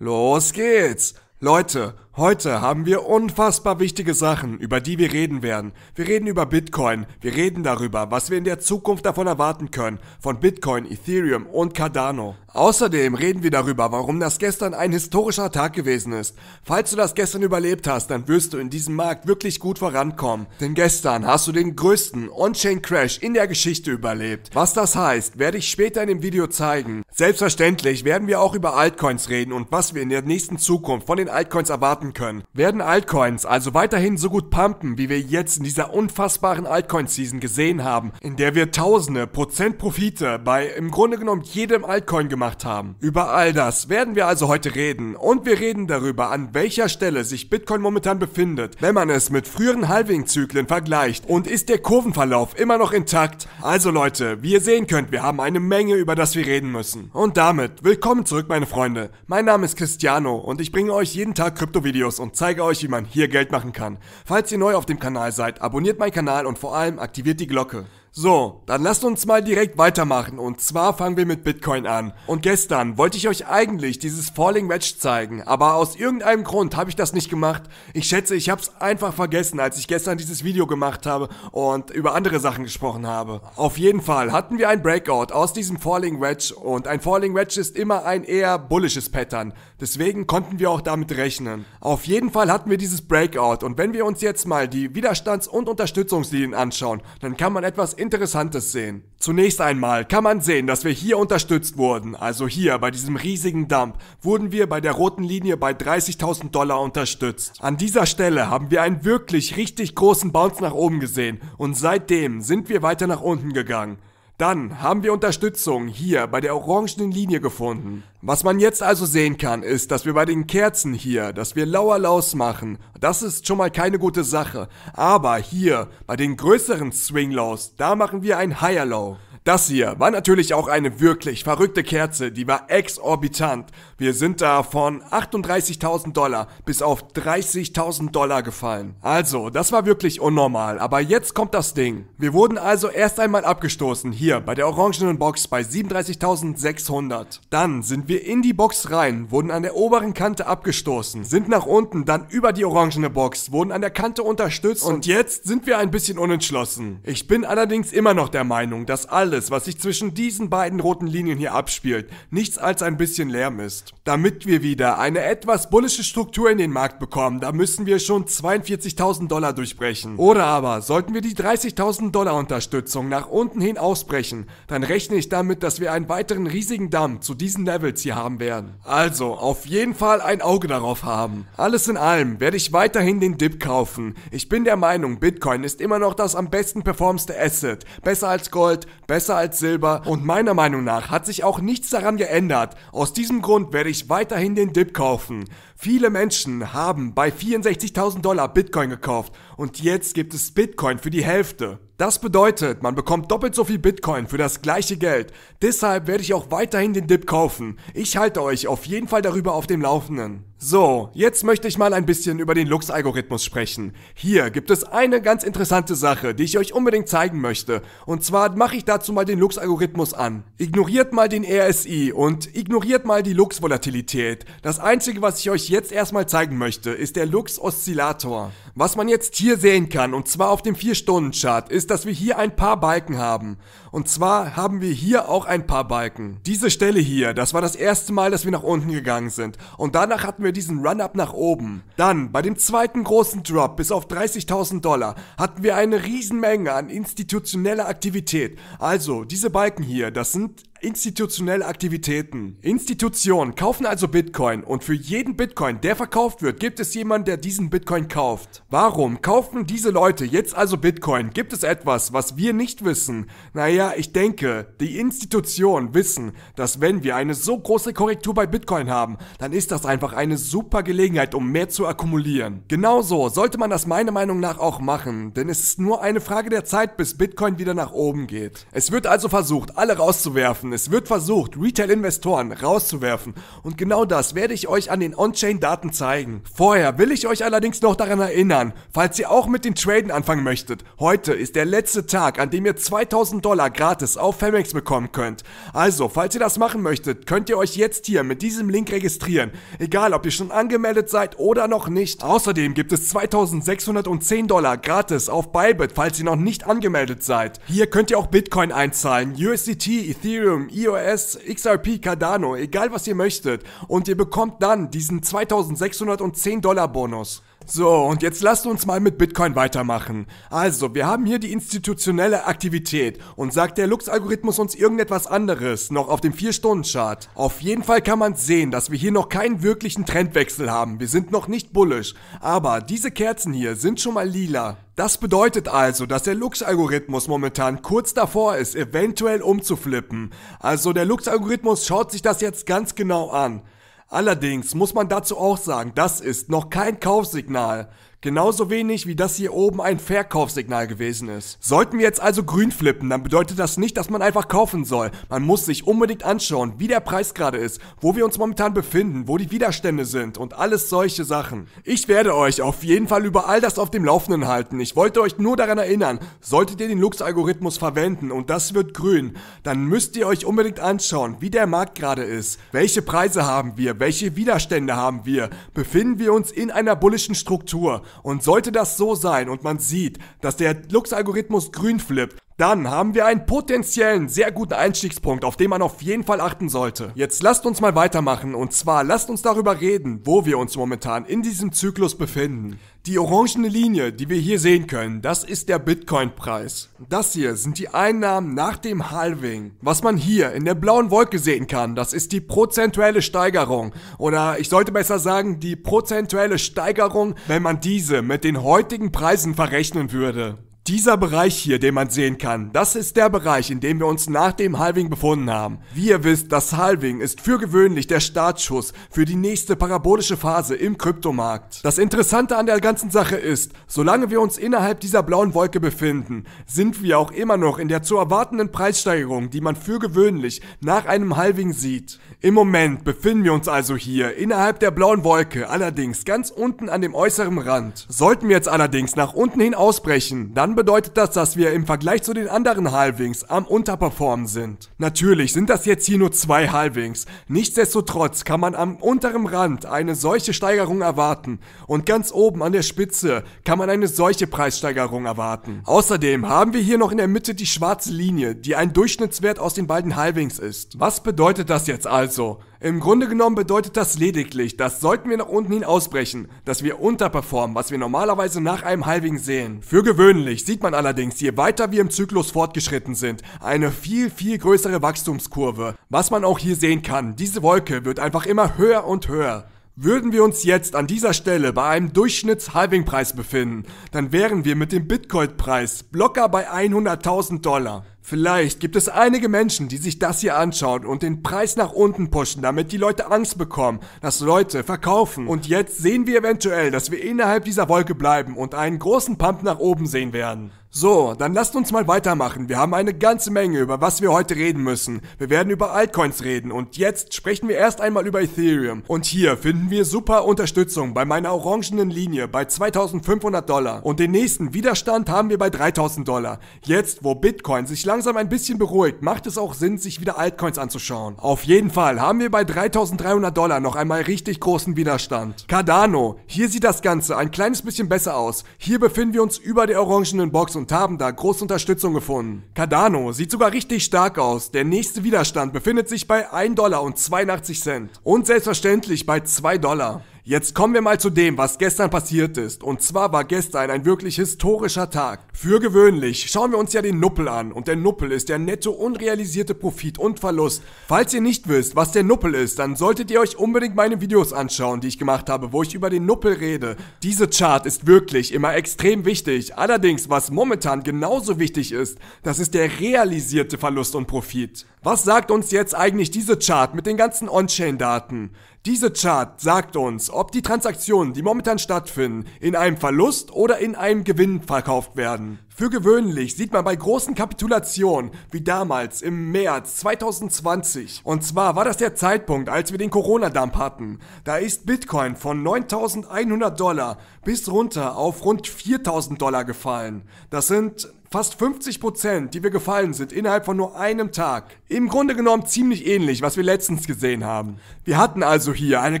Los geht's! Leute, Heute haben wir unfassbar wichtige Sachen, über die wir reden werden. Wir reden über Bitcoin, wir reden darüber, was wir in der Zukunft davon erwarten können, von Bitcoin, Ethereum und Cardano. Außerdem reden wir darüber, warum das gestern ein historischer Tag gewesen ist. Falls du das gestern überlebt hast, dann wirst du in diesem Markt wirklich gut vorankommen. Denn gestern hast du den größten On-Chain-Crash in der Geschichte überlebt. Was das heißt, werde ich später in dem Video zeigen. Selbstverständlich werden wir auch über Altcoins reden und was wir in der nächsten Zukunft von den Altcoins erwarten erwarten können, werden Altcoins also weiterhin so gut pumpen, wie wir jetzt in dieser unfassbaren Altcoin-Season gesehen haben, in der wir tausende Prozent Profite bei im Grunde genommen jedem Altcoin gemacht haben. Über all das werden wir also heute reden und wir reden darüber, an welcher Stelle sich Bitcoin momentan befindet, wenn man es mit früheren Halving-Zyklen vergleicht und ist der Kurvenverlauf immer noch intakt. Also Leute, wie ihr sehen könnt, wir haben eine Menge, über das wir reden müssen. Und damit, willkommen zurück meine Freunde. Mein Name ist Cristiano und ich bringe euch jeden Tag Kryptowährungen Videos und zeige euch, wie man hier Geld machen kann. Falls ihr neu auf dem Kanal seid, abonniert meinen Kanal und vor allem aktiviert die Glocke. So, dann lasst uns mal direkt weitermachen und zwar fangen wir mit Bitcoin an. Und gestern wollte ich euch eigentlich dieses Falling Wedge zeigen, aber aus irgendeinem Grund habe ich das nicht gemacht. Ich schätze, ich habe es einfach vergessen, als ich gestern dieses Video gemacht habe und über andere Sachen gesprochen habe. Auf jeden Fall hatten wir ein Breakout aus diesem Falling Wedge und ein Falling Wedge ist immer ein eher bullisches Pattern. Deswegen konnten wir auch damit rechnen. Auf jeden Fall hatten wir dieses Breakout und wenn wir uns jetzt mal die Widerstands- und Unterstützungslinien anschauen, dann kann man etwas Interessantes sehen. Zunächst einmal kann man sehen, dass wir hier unterstützt wurden. Also hier bei diesem riesigen Dump wurden wir bei der roten Linie bei 30.000 Dollar unterstützt. An dieser Stelle haben wir einen wirklich richtig großen Bounce nach oben gesehen und seitdem sind wir weiter nach unten gegangen. Dann haben wir Unterstützung hier bei der orangenen Linie gefunden. Was man jetzt also sehen kann, ist, dass wir bei den Kerzen hier, dass wir lauer laus machen. Das ist schon mal keine gute Sache. Aber hier, bei den größeren Swing Lows, da machen wir ein higher low. Das hier war natürlich auch eine wirklich verrückte Kerze, die war exorbitant. Wir sind da von 38.000 Dollar bis auf 30.000 Dollar gefallen. Also, das war wirklich unnormal, aber jetzt kommt das Ding. Wir wurden also erst einmal abgestoßen, hier bei der orangenen Box bei 37.600. Dann sind wir in die Box rein, wurden an der oberen Kante abgestoßen, sind nach unten, dann über die orangene Box, wurden an der Kante unterstützt und jetzt sind wir ein bisschen unentschlossen. Ich bin allerdings immer noch der Meinung, dass alle alles, was sich zwischen diesen beiden roten Linien hier abspielt, nichts als ein bisschen Lärm ist. Damit wir wieder eine etwas bullische Struktur in den Markt bekommen, da müssen wir schon 42.000 Dollar durchbrechen. Oder aber sollten wir die 30.000 Dollar Unterstützung nach unten hin ausbrechen, dann rechne ich damit, dass wir einen weiteren riesigen Damm zu diesen Levels hier haben werden. Also, auf jeden Fall ein Auge darauf haben. Alles in allem werde ich weiterhin den Dip kaufen. Ich bin der Meinung, Bitcoin ist immer noch das am besten performste Asset. Besser als Gold, besser besser als Silber und meiner Meinung nach hat sich auch nichts daran geändert. Aus diesem Grund werde ich weiterhin den Dip kaufen. Viele Menschen haben bei 64.000 Dollar Bitcoin gekauft und jetzt gibt es Bitcoin für die Hälfte. Das bedeutet, man bekommt doppelt so viel Bitcoin für das gleiche Geld. Deshalb werde ich auch weiterhin den Dip kaufen. Ich halte euch auf jeden Fall darüber auf dem Laufenden. So, jetzt möchte ich mal ein bisschen über den Lux-Algorithmus sprechen. Hier gibt es eine ganz interessante Sache, die ich euch unbedingt zeigen möchte. Und zwar mache ich dazu mal den Lux-Algorithmus an. Ignoriert mal den RSI und ignoriert mal die Lux-Volatilität. Das einzige, was ich euch jetzt erstmal zeigen möchte, ist der Lux-Oszillator. Was man jetzt hier sehen kann, und zwar auf dem 4-Stunden-Chart, ist dass wir hier ein paar Balken haben. Und zwar haben wir hier auch ein paar Balken. Diese Stelle hier, das war das erste Mal, dass wir nach unten gegangen sind. Und danach hatten wir diesen Run-Up nach oben. Dann, bei dem zweiten großen Drop bis auf 30.000 Dollar, hatten wir eine Riesenmenge an institutioneller Aktivität. Also, diese Balken hier, das sind Institutionelle Aktivitäten. Institutionen kaufen also Bitcoin und für jeden Bitcoin, der verkauft wird, gibt es jemanden, der diesen Bitcoin kauft. Warum kaufen diese Leute jetzt also Bitcoin? Gibt es etwas, was wir nicht wissen? Naja, ich denke, die Institutionen wissen, dass wenn wir eine so große Korrektur bei Bitcoin haben, dann ist das einfach eine super Gelegenheit, um mehr zu akkumulieren. Genauso sollte man das meiner Meinung nach auch machen, denn es ist nur eine Frage der Zeit, bis Bitcoin wieder nach oben geht. Es wird also versucht, alle rauszuwerfen versuchen, es wird versucht, Retail-Investoren rauszuwerfen. Und genau das werde ich euch an den On-Chain-Daten zeigen. Vorher will ich euch allerdings noch daran erinnern, falls ihr auch mit den Traden anfangen möchtet. Heute ist der letzte Tag, an dem ihr 2000 Dollar gratis auf Femex bekommen könnt. Also, falls ihr das machen möchtet, könnt ihr euch jetzt hier mit diesem Link registrieren. Egal, ob ihr schon angemeldet seid oder noch nicht. Außerdem gibt es 2610 Dollar gratis auf Bybit, falls ihr noch nicht angemeldet seid. Hier könnt ihr auch Bitcoin einzahlen, USDT, Ethereum, Ethereum, iOS, XRP, Cardano, egal was ihr möchtet. Und ihr bekommt dann diesen 2610 Dollar Bonus. So, und jetzt lasst uns mal mit Bitcoin weitermachen. Also, wir haben hier die institutionelle Aktivität und sagt der Lux-Algorithmus uns irgendetwas anderes, noch auf dem 4-Stunden-Chart. Auf jeden Fall kann man sehen, dass wir hier noch keinen wirklichen Trendwechsel haben. Wir sind noch nicht bullisch, aber diese Kerzen hier sind schon mal lila. Das bedeutet also, dass der Lux-Algorithmus momentan kurz davor ist, eventuell umzuflippen. Also der Lux-Algorithmus schaut sich das jetzt ganz genau an. Allerdings muss man dazu auch sagen, das ist noch kein Kaufsignal. Genauso wenig wie das hier oben ein Verkaufssignal gewesen ist. Sollten wir jetzt also grün flippen, dann bedeutet das nicht, dass man einfach kaufen soll. Man muss sich unbedingt anschauen, wie der Preis gerade ist, wo wir uns momentan befinden, wo die Widerstände sind und alles solche Sachen. Ich werde euch auf jeden Fall über all das auf dem Laufenden halten. Ich wollte euch nur daran erinnern, solltet ihr den Lux-Algorithmus verwenden und das wird grün, dann müsst ihr euch unbedingt anschauen, wie der Markt gerade ist. Welche Preise haben wir? Welche Widerstände haben wir? Befinden wir uns in einer bullischen Struktur? Und sollte das so sein und man sieht, dass der Lux-Algorithmus grün flippt, dann haben wir einen potenziellen sehr guten Einstiegspunkt, auf den man auf jeden Fall achten sollte. Jetzt lasst uns mal weitermachen und zwar lasst uns darüber reden, wo wir uns momentan in diesem Zyklus befinden. Die orangene Linie, die wir hier sehen können, das ist der Bitcoin-Preis. Das hier sind die Einnahmen nach dem Halving. Was man hier in der blauen Wolke sehen kann, das ist die prozentuelle Steigerung. Oder ich sollte besser sagen, die prozentuelle Steigerung, wenn man diese mit den heutigen Preisen verrechnen würde. Dieser Bereich hier, den man sehen kann, das ist der Bereich, in dem wir uns nach dem Halving befunden haben. Wie ihr wisst, das Halving ist für gewöhnlich der Startschuss für die nächste parabolische Phase im Kryptomarkt. Das Interessante an der ganzen Sache ist, solange wir uns innerhalb dieser blauen Wolke befinden, sind wir auch immer noch in der zu erwartenden Preissteigerung, die man für gewöhnlich nach einem Halving sieht. Im Moment befinden wir uns also hier innerhalb der blauen Wolke, allerdings ganz unten an dem äußeren Rand. Sollten wir jetzt allerdings nach unten hin ausbrechen, dann dann bedeutet das, dass wir im Vergleich zu den anderen Halvings am Unterperformen sind. Natürlich sind das jetzt hier nur zwei Halvings. Nichtsdestotrotz kann man am unteren Rand eine solche Steigerung erwarten und ganz oben an der Spitze kann man eine solche Preissteigerung erwarten. Außerdem haben wir hier noch in der Mitte die schwarze Linie, die ein Durchschnittswert aus den beiden Halvings ist. Was bedeutet das jetzt also? Im Grunde genommen bedeutet das lediglich, dass sollten wir nach unten hin ausbrechen, dass wir unterperformen, was wir normalerweise nach einem Halving sehen. Für gewöhnlich sieht man allerdings, je weiter wir im Zyklus fortgeschritten sind, eine viel, viel größere Wachstumskurve. Was man auch hier sehen kann, diese Wolke wird einfach immer höher und höher. Würden wir uns jetzt an dieser Stelle bei einem Durchschnitts-Halving-Preis befinden, dann wären wir mit dem Bitcoin-Preis locker bei 100.000 Dollar. Vielleicht gibt es einige Menschen, die sich das hier anschauen und den Preis nach unten pushen, damit die Leute Angst bekommen, dass Leute verkaufen. Und jetzt sehen wir eventuell, dass wir innerhalb dieser Wolke bleiben und einen großen Pump nach oben sehen werden. So, dann lasst uns mal weitermachen. Wir haben eine ganze Menge, über was wir heute reden müssen. Wir werden über Altcoins reden und jetzt sprechen wir erst einmal über Ethereum. Und hier finden wir super Unterstützung bei meiner orangenen Linie bei 2500 Dollar. Und den nächsten Widerstand haben wir bei 3000 Dollar. Jetzt, wo Bitcoin sich langsam ein bisschen beruhigt, macht es auch Sinn, sich wieder Altcoins anzuschauen. Auf jeden Fall haben wir bei 3300 Dollar noch einmal richtig großen Widerstand. Cardano, hier sieht das Ganze ein kleines bisschen besser aus. Hier befinden wir uns über der orangenen Box und haben da große Unterstützung gefunden. Cardano sieht sogar richtig stark aus. Der nächste Widerstand befindet sich bei 1 Dollar und 82 Cent. Und selbstverständlich bei 2 Dollar. Jetzt kommen wir mal zu dem, was gestern passiert ist. Und zwar war gestern ein wirklich historischer Tag. Für gewöhnlich schauen wir uns ja den Nuppel an. Und der Nuppel ist der netto unrealisierte Profit und Verlust. Falls ihr nicht wisst, was der Nuppel ist, dann solltet ihr euch unbedingt meine Videos anschauen, die ich gemacht habe, wo ich über den Nuppel rede. Diese Chart ist wirklich immer extrem wichtig. Allerdings, was momentan genauso wichtig ist, das ist der realisierte Verlust und Profit. Was sagt uns jetzt eigentlich diese Chart mit den ganzen On-Chain-Daten? Diese Chart sagt uns, ob die Transaktionen, die momentan stattfinden, in einem Verlust oder in einem Gewinn verkauft werden. Für gewöhnlich sieht man bei großen Kapitulationen, wie damals im März 2020. Und zwar war das der Zeitpunkt, als wir den Corona-Dump hatten. Da ist Bitcoin von 9100 Dollar bis runter auf rund 4000 Dollar gefallen. Das sind Fast 50 Prozent, die wir gefallen sind innerhalb von nur einem Tag. Im Grunde genommen ziemlich ähnlich, was wir letztens gesehen haben. Wir hatten also hier eine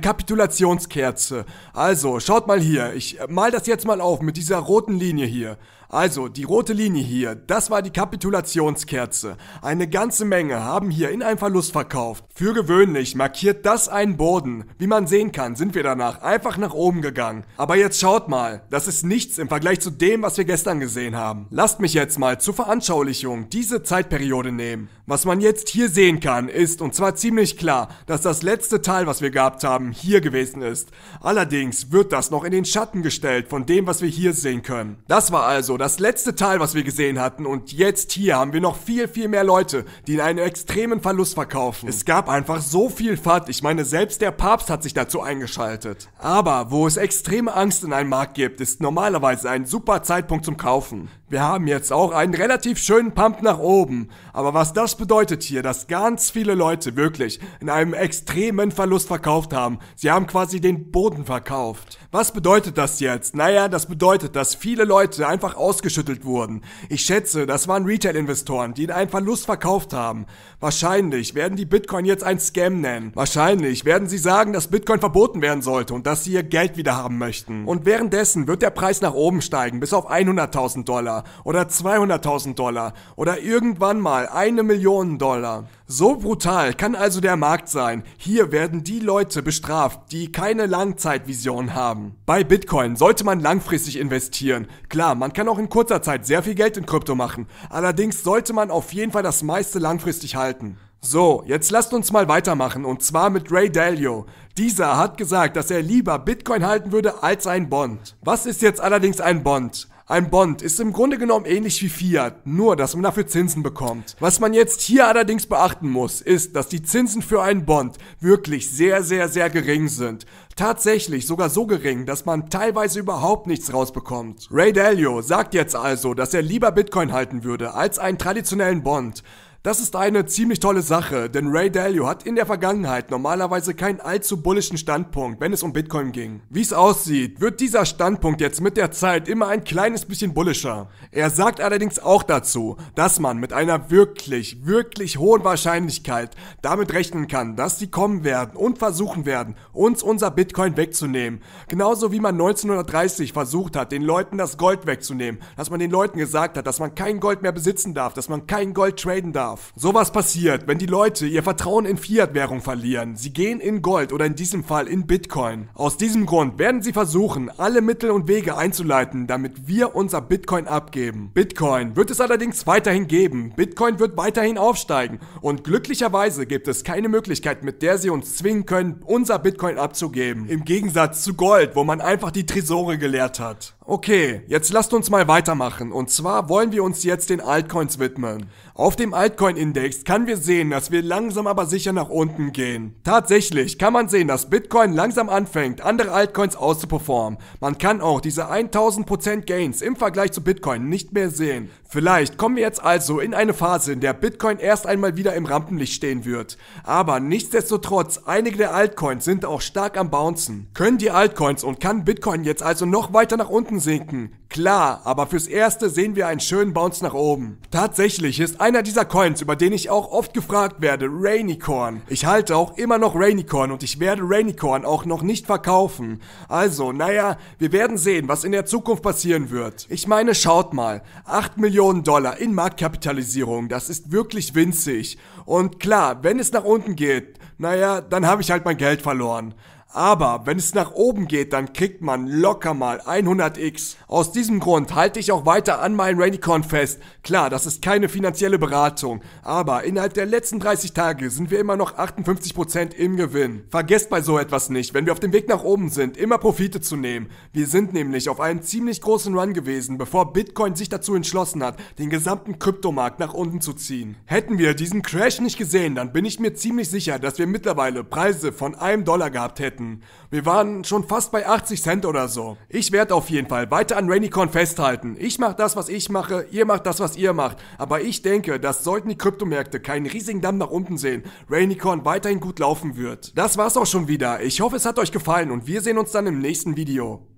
Kapitulationskerze. Also, schaut mal hier. Ich mal das jetzt mal auf mit dieser roten Linie hier. Also, die rote Linie hier, das war die Kapitulationskerze. Eine ganze Menge haben hier in einem Verlust verkauft. Für gewöhnlich markiert das einen Boden. Wie man sehen kann, sind wir danach einfach nach oben gegangen. Aber jetzt schaut mal, das ist nichts im Vergleich zu dem, was wir gestern gesehen haben. Lasst mich jetzt mal zur Veranschaulichung diese Zeitperiode nehmen. Was man jetzt hier sehen kann, ist, und zwar ziemlich klar, dass das letzte Teil, was wir gehabt haben, hier gewesen ist. Allerdings wird das noch in den Schatten gestellt von dem, was wir hier sehen können. Das war also das letzte Teil, was wir gesehen hatten und jetzt hier haben wir noch viel, viel mehr Leute, die in einen extremen Verlust verkaufen. Es gab einfach so viel Fahrt. Ich meine, selbst der Papst hat sich dazu eingeschaltet. Aber wo es extreme Angst in einem Markt gibt, ist normalerweise ein super Zeitpunkt zum Kaufen. Wir haben jetzt auch einen relativ schönen Pump nach oben. Aber was das bedeutet hier, dass ganz viele Leute wirklich in einem extremen Verlust verkauft haben. Sie haben quasi den Boden verkauft. Was bedeutet das jetzt? Naja, das bedeutet, dass viele Leute einfach ausgeschüttelt wurden. Ich schätze, das waren Retail-Investoren, die in einem Verlust verkauft haben. Wahrscheinlich werden die Bitcoin jetzt ein Scam nennen. Wahrscheinlich werden sie sagen, dass Bitcoin verboten werden sollte und dass sie ihr Geld wieder haben möchten. Und währenddessen wird der Preis nach oben steigen, bis auf 100.000 Dollar oder 200.000 Dollar oder irgendwann mal eine Million Dollar. So brutal kann also der Markt sein. Hier werden die Leute bestraft, die keine Langzeitvision haben. Bei Bitcoin sollte man langfristig investieren. Klar, man kann auch in kurzer Zeit sehr viel Geld in Krypto machen. Allerdings sollte man auf jeden Fall das meiste langfristig halten. So, jetzt lasst uns mal weitermachen und zwar mit Ray Dalio. Dieser hat gesagt, dass er lieber Bitcoin halten würde als ein Bond. Was ist jetzt allerdings ein Bond? Ein Bond ist im Grunde genommen ähnlich wie Fiat, nur dass man dafür Zinsen bekommt. Was man jetzt hier allerdings beachten muss, ist, dass die Zinsen für einen Bond wirklich sehr, sehr, sehr gering sind. Tatsächlich sogar so gering, dass man teilweise überhaupt nichts rausbekommt. Ray Dalio sagt jetzt also, dass er lieber Bitcoin halten würde als einen traditionellen Bond. Das ist eine ziemlich tolle Sache, denn Ray Dalio hat in der Vergangenheit normalerweise keinen allzu bullischen Standpunkt, wenn es um Bitcoin ging. Wie es aussieht, wird dieser Standpunkt jetzt mit der Zeit immer ein kleines bisschen bullischer. Er sagt allerdings auch dazu, dass man mit einer wirklich, wirklich hohen Wahrscheinlichkeit damit rechnen kann, dass sie kommen werden und versuchen werden, uns unser Bitcoin wegzunehmen. Genauso wie man 1930 versucht hat, den Leuten das Gold wegzunehmen, dass man den Leuten gesagt hat, dass man kein Gold mehr besitzen darf, dass man kein Gold traden darf darf. Sowas passiert, wenn die Leute ihr Vertrauen in Fiat-Währung verlieren. Sie gehen in Gold oder in diesem Fall in Bitcoin. Aus diesem Grund werden sie versuchen, alle Mittel und Wege einzuleiten, damit wir unser Bitcoin abgeben. Bitcoin wird es allerdings weiterhin geben. Bitcoin wird weiterhin aufsteigen. Und glücklicherweise gibt es keine Möglichkeit, mit der sie uns zwingen können, unser Bitcoin abzugeben. Im Gegensatz zu Gold, wo man einfach die Tresore geleert hat. Okay, jetzt lasst uns mal weitermachen. Und zwar wollen wir uns jetzt den Altcoins widmen. Auf dem Altcoin-Index kann wir sehen, dass wir langsam aber sicher nach unten gehen. Tatsächlich kann man sehen, dass Bitcoin langsam anfängt, andere Altcoins auszuperformen. Man kann auch diese 1000% Gains im Vergleich zu Bitcoin nicht mehr sehen. Vielleicht kommen wir jetzt also in eine Phase, in der Bitcoin erst einmal wieder im Rampenlicht stehen wird. Aber nichtsdestotrotz, einige der Altcoins sind auch stark am Bouncen. Können die Altcoins und kann Bitcoin jetzt also noch weiter nach unten sinken? Klar, aber fürs Erste sehen wir einen schönen Bounce nach oben. Tatsächlich ist einer dieser Coins, über den ich auch oft gefragt werde, Rainicorn. Ich halte auch immer noch Rainicorn und ich werde Rainicorn auch noch nicht verkaufen. Also, naja, wir werden sehen, was in der Zukunft passieren wird. Ich meine, schaut mal, 8 Millionen Dollar in Marktkapitalisierung, das ist wirklich winzig. Und klar, wenn es nach unten geht, naja, dann habe ich halt mein Geld verloren. Aber wenn es nach oben geht, dann kriegt man locker mal 100x. Aus diesem Grund halte ich auch weiter an meinen Raycon fest. Klar, das ist keine finanzielle Beratung, aber innerhalb der letzten 30 Tage sind wir immer noch 58% im Gewinn. Vergesst bei so etwas nicht, wenn wir auf dem Weg nach oben sind, immer Profite zu nehmen. Wir sind nämlich auf einem ziemlich großen Run gewesen, bevor Bitcoin sich dazu entschlossen hat, den gesamten Kryptomarkt nach unten zu ziehen. Hätten wir diesen Crash nicht gesehen, dann bin ich mir ziemlich sicher, dass wir mittlerweile Preise von einem Dollar gehabt hätten Zeiten. Wir waren schon fast bei 80 Cent oder so. Ich werde auf jeden Fall weiter an Rainycorn festhalten. Ich mache das, was ich mache, ihr macht das, was ihr macht. Aber ich denke, dass sollten die Kryptomärkte keinen riesigen Damm nach unten sehen, Rainycorn weiterhin gut laufen wird. Das war's auch schon wieder. Ich hoffe, es hat euch gefallen und wir sehen uns dann im nächsten Video.